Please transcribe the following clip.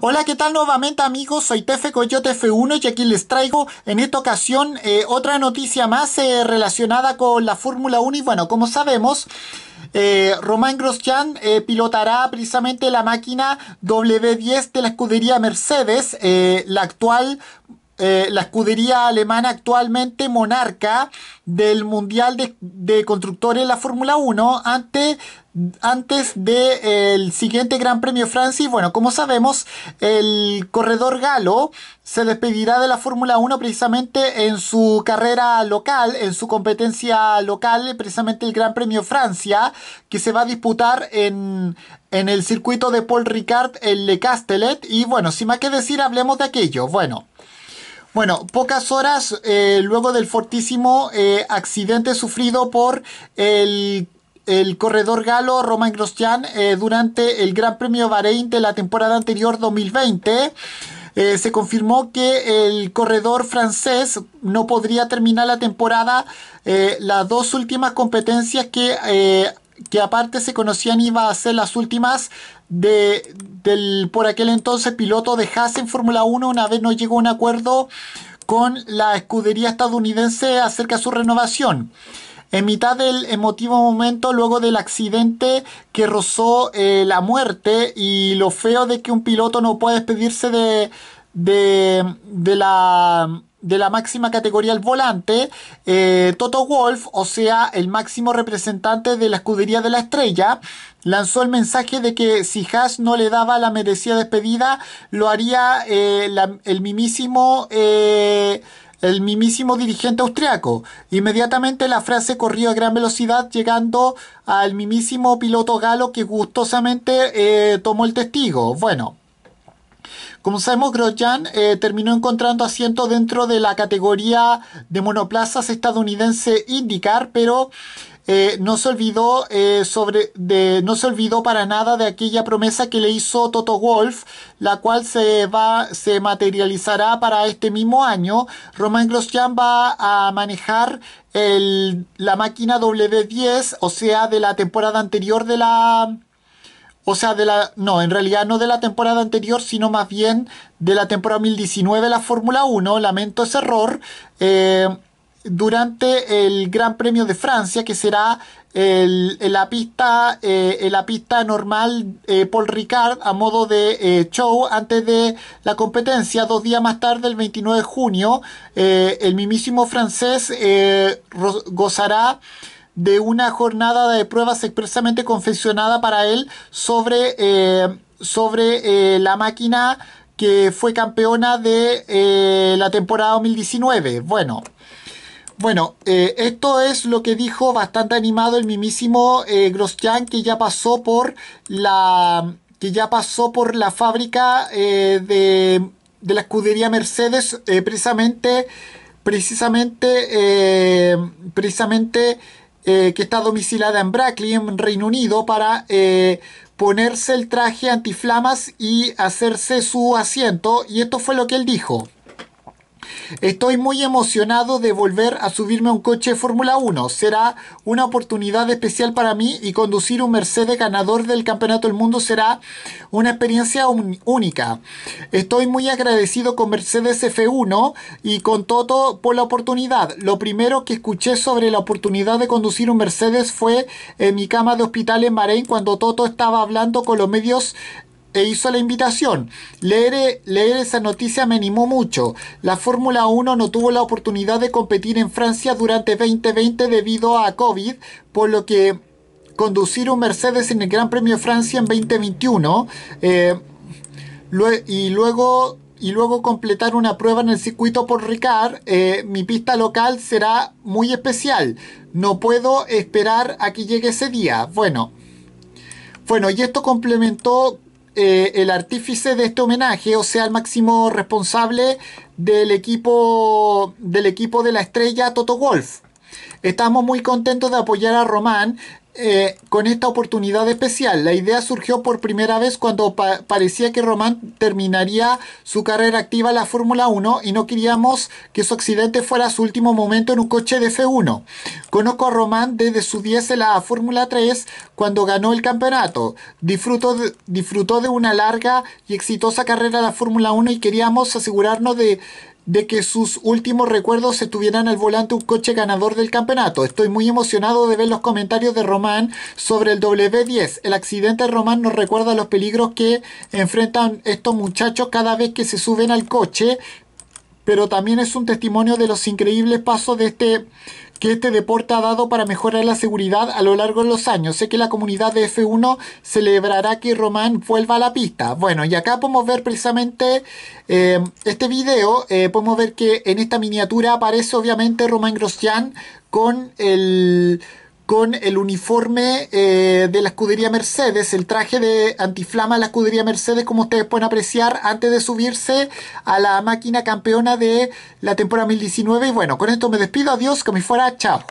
Hola, ¿qué tal nuevamente amigos? Soy Tefe Coyote F1 y aquí les traigo en esta ocasión eh, otra noticia más eh, relacionada con la Fórmula 1 y bueno, como sabemos... Eh, Romain Grosjean eh, pilotará precisamente la máquina W10 de la escudería Mercedes, la actual la escudería alemana actualmente monarca del Mundial de, de Constructores de la Fórmula 1 ante antes del siguiente Gran Premio Francia. bueno, como sabemos, el corredor galo se despedirá de la Fórmula 1 precisamente en su carrera local, en su competencia local, precisamente el Gran Premio Francia, que se va a disputar en, el circuito de Paul Ricard el Le Castellet. Y bueno, sin más que decir, hablemos de aquello. Bueno. Bueno, pocas horas eh, luego del fortísimo eh, accidente sufrido por el el corredor galo Romain Grosjean eh, durante el Gran Premio Bahrein de la temporada anterior 2020. Eh, se confirmó que el corredor francés no podría terminar la temporada eh, las dos últimas competencias que, que aparte se conocían iba a ser las últimas de, del por aquel entonces piloto de Haas en Fórmula 1 una vez no llegó a un acuerdo con la escudería estadounidense acerca de su renovación. En mitad del emotivo momento, luego del accidente que rozó eh, la muerte y lo feo de que un piloto no puede despedirse de, de, la máxima categoría al volante, eh, Toto Wolf, o sea, el máximo representante de la escudería de la estrella, lanzó el mensaje de que si Haas no le daba la merecida despedida, lo haría eh, el mimísimo el mismísimo dirigente austriaco. Inmediatamente la frase corrió a gran velocidad llegando al mismísimo piloto galo que gustosamente eh, tomó el testigo. Bueno, como sabemos, Grosjean eh, terminó encontrando asiento dentro de la categoría de monoplazas estadounidense IndyCar, pero eh, no se olvidó eh, sobre no se olvidó para nada de aquella promesa que le hizo Toto Wolf, la cual se va se materializará para este mismo año. Romain Grosjean va a manejar la máquina W10, o sea, de la temporada anterior de la o sea, de la. No, en realidad no de la temporada anterior, sino más bien de la temporada 2019 de la Fórmula 1. Lamento ese error. Eh, durante el Gran Premio de Francia, que será el, la, pista, eh, la pista normal eh, Paul Ricard a modo de eh, show antes de la competencia. Dos días más tarde, el 29 de junio, el mismísimo francés gozará de una jornada de pruebas expresamente confeccionada para él sobre, sobre la máquina que fue campeona de la temporada 2019. Bueno. Bueno, eh, esto es lo que dijo bastante animado el mismísimo eh, que ya pasó por la que ya pasó por la fábrica eh, de, la escudería Mercedes eh, precisamente precisamente precisamente que está domicilada en Brackley en Reino Unido para ponerse el traje antiflamas y hacerse su asiento y esto fue lo que él dijo. Estoy muy emocionado de volver a subirme a un coche Fórmula 1. Será una oportunidad especial para mí y conducir un Mercedes ganador del Campeonato del Mundo será una experiencia única. Estoy muy agradecido con Mercedes F1 y con Toto por la oportunidad. Lo primero que escuché sobre la oportunidad de conducir un Mercedes fue en mi cama de hospital en Bahrein cuando Toto estaba hablando con los medios e hizo la invitación. Leer, leer esa noticia me animó mucho. La Fórmula 1 no tuvo la oportunidad de competir en Francia durante 2020 debido a COVID, por lo que conducir un Mercedes en el Gran Premio de Francia en 2021 eh, y luego y luego completar una prueba en el circuito por Ricard, eh, mi pista local será muy especial. No puedo esperar a que llegue ese día. Bueno, bueno, y esto complementó eh, el artífice de este homenaje, o sea, el máximo responsable del equipo, del equipo de la estrella Toto Golf. Estamos muy contentos de apoyar a Román eh, con esta oportunidad especial. La idea surgió por primera vez cuando parecía que Román terminaría su carrera activa en la Fórmula 1 y no queríamos que su accidente fuera su último momento en un coche de F1. Conozco a Román desde su 10 en la Fórmula 3 cuando ganó el campeonato. Disfrutó disfrutó de una larga y exitosa carrera en la Fórmula 1 y queríamos asegurarnos de de que sus últimos recuerdos estuvieran al volante un coche ganador del campeonato. Estoy muy emocionado de ver los comentarios de Román sobre el W10. El accidente de Román nos recuerda los peligros que enfrentan estos muchachos cada vez que se suben al coche, pero también es un testimonio de los increíbles pasos de este que este deporte ha dado para mejorar la seguridad a lo largo de los años. Sé que la comunidad de F1 celebrará que Román vuelva a la pista. Bueno, y acá podemos ver precisamente eh, este video. Eh, podemos ver que en esta miniatura aparece obviamente Román Grosjean con el con el uniforme eh, de la escudería Mercedes, el traje de antiflama de la escudería Mercedes, como ustedes pueden apreciar antes de subirse a la máquina campeona de la temporada 2019. Y bueno, con esto me despido, adiós, que me fuera, chao.